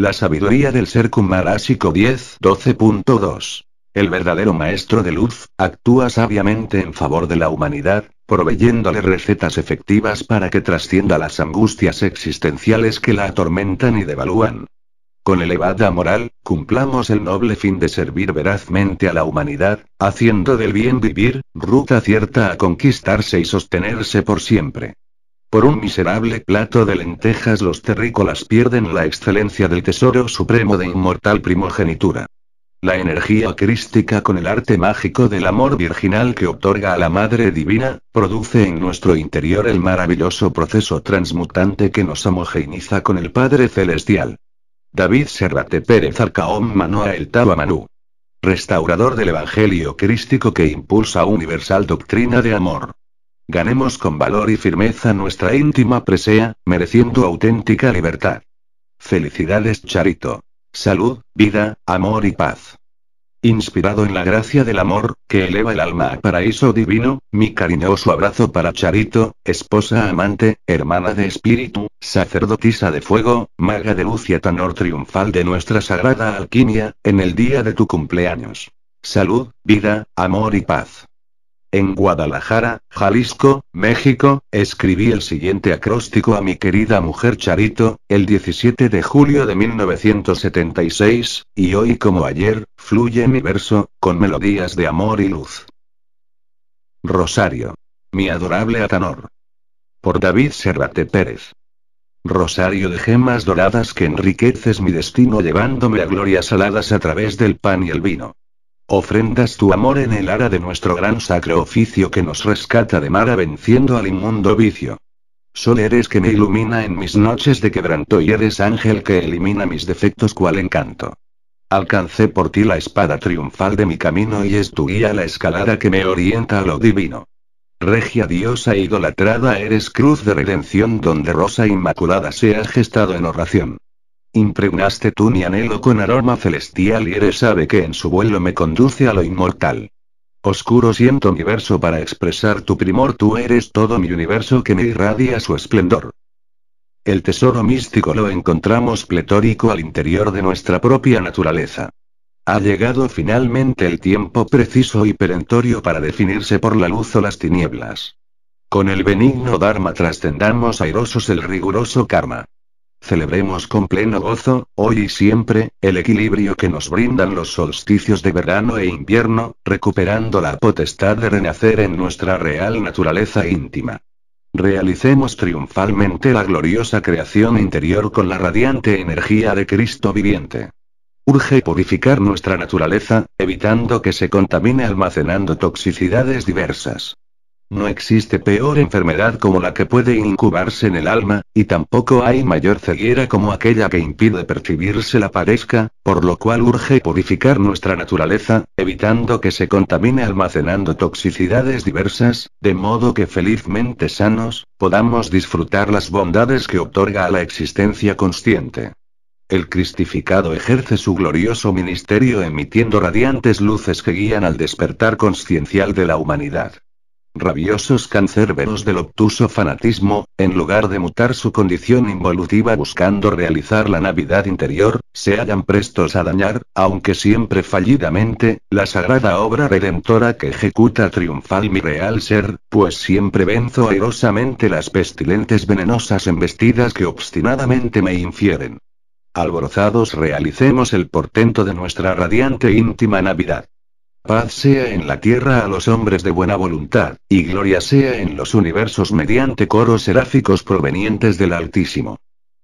La sabiduría del ser Kumarásico 10 12.2. El verdadero maestro de luz, actúa sabiamente en favor de la humanidad, proveyéndole recetas efectivas para que trascienda las angustias existenciales que la atormentan y devalúan. Con elevada moral, cumplamos el noble fin de servir verazmente a la humanidad, haciendo del bien vivir, ruta cierta a conquistarse y sostenerse por siempre. Por un miserable plato de lentejas los terrícolas pierden la excelencia del tesoro supremo de inmortal primogenitura. La energía crística con el arte mágico del amor virginal que otorga a la Madre Divina, produce en nuestro interior el maravilloso proceso transmutante que nos homogeneiza con el Padre Celestial. David Serrate Pérez Arcaón Manoa el Taba Manu. Restaurador del Evangelio crístico que impulsa universal doctrina de amor. Ganemos con valor y firmeza nuestra íntima presea, mereciendo auténtica libertad. Felicidades Charito. Salud, vida, amor y paz. Inspirado en la gracia del amor, que eleva el alma a paraíso divino, mi cariñoso abrazo para Charito, esposa amante, hermana de espíritu, sacerdotisa de fuego, maga de luz y triunfal de nuestra sagrada alquimia, en el día de tu cumpleaños. Salud, vida, amor y paz. En Guadalajara, Jalisco, México, escribí el siguiente acróstico a mi querida mujer Charito, el 17 de julio de 1976, y hoy como ayer, fluye mi verso, con melodías de amor y luz. Rosario. Mi adorable Atanor. Por David Serrate Pérez. Rosario de gemas doradas que enriqueces mi destino llevándome a glorias aladas a través del pan y el vino. Ofrendas tu amor en el ara de nuestro gran sacro oficio que nos rescata de Mara venciendo al inmundo vicio. Sol eres que me ilumina en mis noches de quebranto y eres ángel que elimina mis defectos cual encanto. Alcancé por ti la espada triunfal de mi camino y es tu guía la escalada que me orienta a lo divino. Regia diosa idolatrada eres cruz de redención donde rosa inmaculada se ha gestado en oración. Impregnaste tú mi anhelo con aroma celestial y eres sabe que en su vuelo me conduce a lo inmortal. Oscuro siento mi verso para expresar tu primor, tú eres todo mi universo que me irradia su esplendor. El tesoro místico lo encontramos pletórico al interior de nuestra propia naturaleza. Ha llegado finalmente el tiempo preciso y perentorio para definirse por la luz o las tinieblas. Con el benigno Dharma trascendamos airosos el riguroso karma. Celebremos con pleno gozo, hoy y siempre, el equilibrio que nos brindan los solsticios de verano e invierno, recuperando la potestad de renacer en nuestra real naturaleza íntima. Realicemos triunfalmente la gloriosa creación interior con la radiante energía de Cristo viviente. Urge purificar nuestra naturaleza, evitando que se contamine almacenando toxicidades diversas. No existe peor enfermedad como la que puede incubarse en el alma, y tampoco hay mayor ceguera como aquella que impide percibirse la parezca, por lo cual urge purificar nuestra naturaleza, evitando que se contamine almacenando toxicidades diversas, de modo que felizmente sanos, podamos disfrutar las bondades que otorga a la existencia consciente. El cristificado ejerce su glorioso ministerio emitiendo radiantes luces que guían al despertar consciencial de la humanidad rabiosos cancerberos del obtuso fanatismo, en lugar de mutar su condición involutiva buscando realizar la Navidad interior, se hallan prestos a dañar, aunque siempre fallidamente, la sagrada obra redentora que ejecuta triunfal mi real ser, pues siempre venzo airosamente las pestilentes venenosas embestidas que obstinadamente me infieren. Alborozados realicemos el portento de nuestra radiante íntima Navidad. Paz sea en la tierra a los hombres de buena voluntad, y gloria sea en los universos mediante coros seráficos provenientes del Altísimo.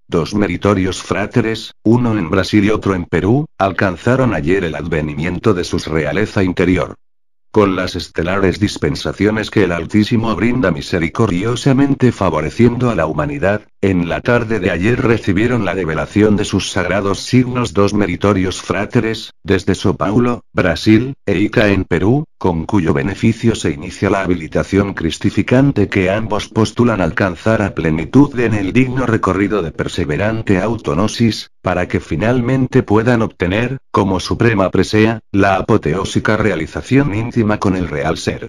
Dos meritorios fráteres, uno en Brasil y otro en Perú, alcanzaron ayer el advenimiento de su realeza interior. Con las estelares dispensaciones que el Altísimo brinda misericordiosamente favoreciendo a la humanidad, en la tarde de ayer recibieron la revelación de sus sagrados signos dos meritorios fráteres, desde São Paulo, Brasil, e Ica en Perú, con cuyo beneficio se inicia la habilitación cristificante que ambos postulan alcanzar a plenitud en el digno recorrido de perseverante autonosis, para que finalmente puedan obtener, como suprema presea, la apoteósica realización íntima con el real ser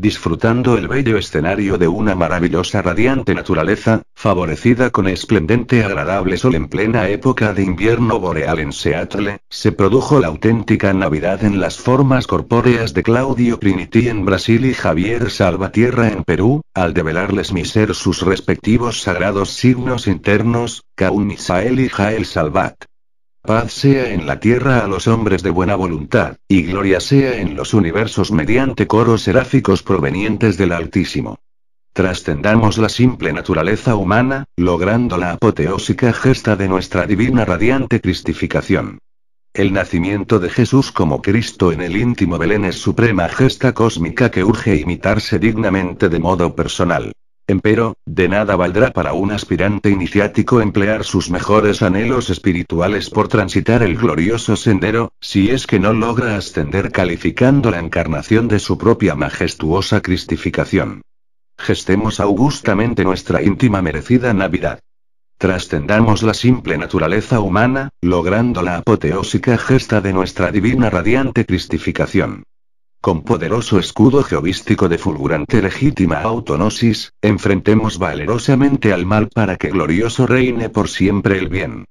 disfrutando el bello escenario de una maravillosa radiante naturaleza, favorecida con esplendente agradable sol en plena época de invierno boreal en Seattle, se produjo la auténtica Navidad en las formas corpóreas de Claudio Priniti en Brasil y Javier Salvatierra en Perú, al develarles mi ser sus respectivos sagrados signos internos, Kaun Misael y Jael Salvat. Paz sea en la tierra a los hombres de buena voluntad, y gloria sea en los universos mediante coros seráficos provenientes del Altísimo. Trascendamos la simple naturaleza humana, logrando la apoteósica gesta de nuestra divina radiante cristificación. El nacimiento de Jesús como Cristo en el íntimo Belén es suprema gesta cósmica que urge imitarse dignamente de modo personal. Empero, de nada valdrá para un aspirante iniciático emplear sus mejores anhelos espirituales por transitar el glorioso sendero, si es que no logra ascender calificando la encarnación de su propia majestuosa cristificación. Gestemos augustamente nuestra íntima merecida Navidad. Trascendamos la simple naturaleza humana, logrando la apoteósica gesta de nuestra divina radiante cristificación. Con poderoso escudo geovístico de fulgurante legítima autonosis, enfrentemos valerosamente al mal para que glorioso reine por siempre el bien.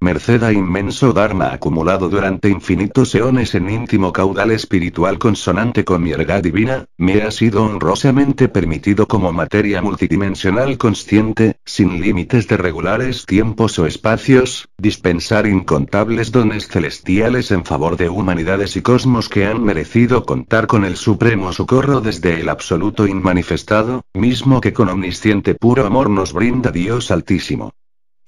Merced a inmenso Dharma acumulado durante infinitos eones en íntimo caudal espiritual consonante con mi erga divina, me ha sido honrosamente permitido como materia multidimensional consciente, sin límites de regulares tiempos o espacios, dispensar incontables dones celestiales en favor de humanidades y cosmos que han merecido contar con el supremo socorro desde el absoluto inmanifestado, mismo que con omnisciente puro amor nos brinda Dios Altísimo.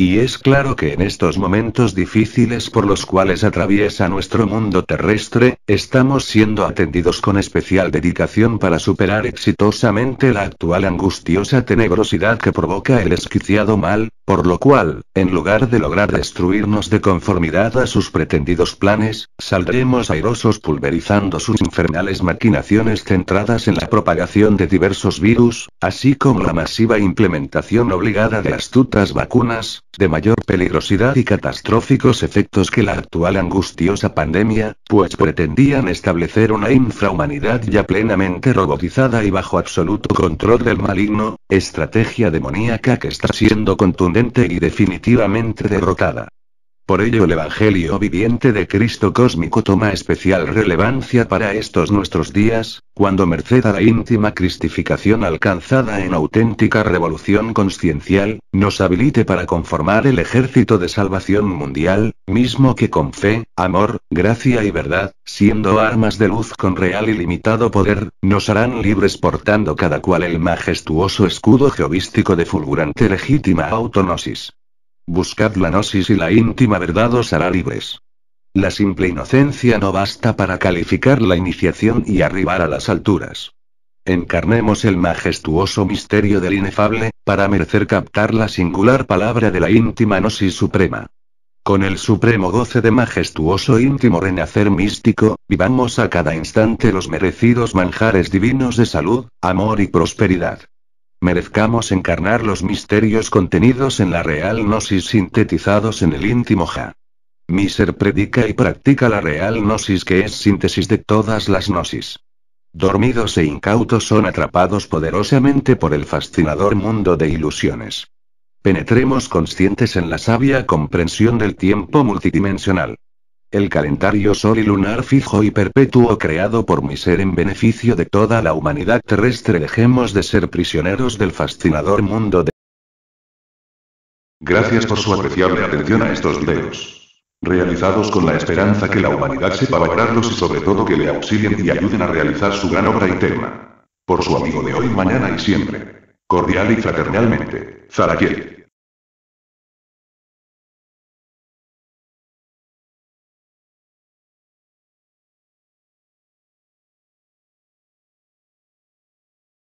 Y es claro que en estos momentos difíciles por los cuales atraviesa nuestro mundo terrestre, estamos siendo atendidos con especial dedicación para superar exitosamente la actual angustiosa tenebrosidad que provoca el esquiciado mal, por lo cual, en lugar de lograr destruirnos de conformidad a sus pretendidos planes, saldremos airosos pulverizando sus infernales maquinaciones centradas en la propagación de diversos virus, así como la masiva implementación obligada de astutas vacunas, de mayor peligrosidad y catastróficos efectos que la actual angustiosa pandemia, pues pretendían establecer una infrahumanidad ya plenamente robotizada y bajo absoluto control del maligno, estrategia demoníaca que está siendo contundente y definitivamente derrotada. Por ello el Evangelio viviente de Cristo cósmico toma especial relevancia para estos nuestros días, cuando merced a la íntima cristificación alcanzada en auténtica revolución conciencial, nos habilite para conformar el ejército de salvación mundial, mismo que con fe, amor, gracia y verdad, siendo armas de luz con real y limitado poder, nos harán libres portando cada cual el majestuoso escudo geovístico de fulgurante legítima autonosis. Buscad la gnosis y la íntima verdad os hará libres. La simple inocencia no basta para calificar la iniciación y arribar a las alturas. Encarnemos el majestuoso misterio del inefable, para merecer captar la singular palabra de la íntima gnosis suprema. Con el supremo goce de majestuoso íntimo renacer místico, vivamos a cada instante los merecidos manjares divinos de salud, amor y prosperidad. Merezcamos encarnar los misterios contenidos en la real gnosis sintetizados en el íntimo Ja. Miser predica y practica la real gnosis que es síntesis de todas las gnosis. Dormidos e incautos son atrapados poderosamente por el fascinador mundo de ilusiones. Penetremos conscientes en la sabia comprensión del tiempo multidimensional. El calendario sol y lunar fijo y perpetuo creado por mi ser en beneficio de toda la humanidad terrestre. Dejemos de ser prisioneros del fascinador mundo de... Gracias por su apreciable atención a estos videos. Realizados con la esperanza que la humanidad sepa valorarlos y sobre todo que le auxilien y ayuden a realizar su gran obra y Por su amigo de hoy, mañana y siempre. Cordial y fraternalmente, Zaraquiel.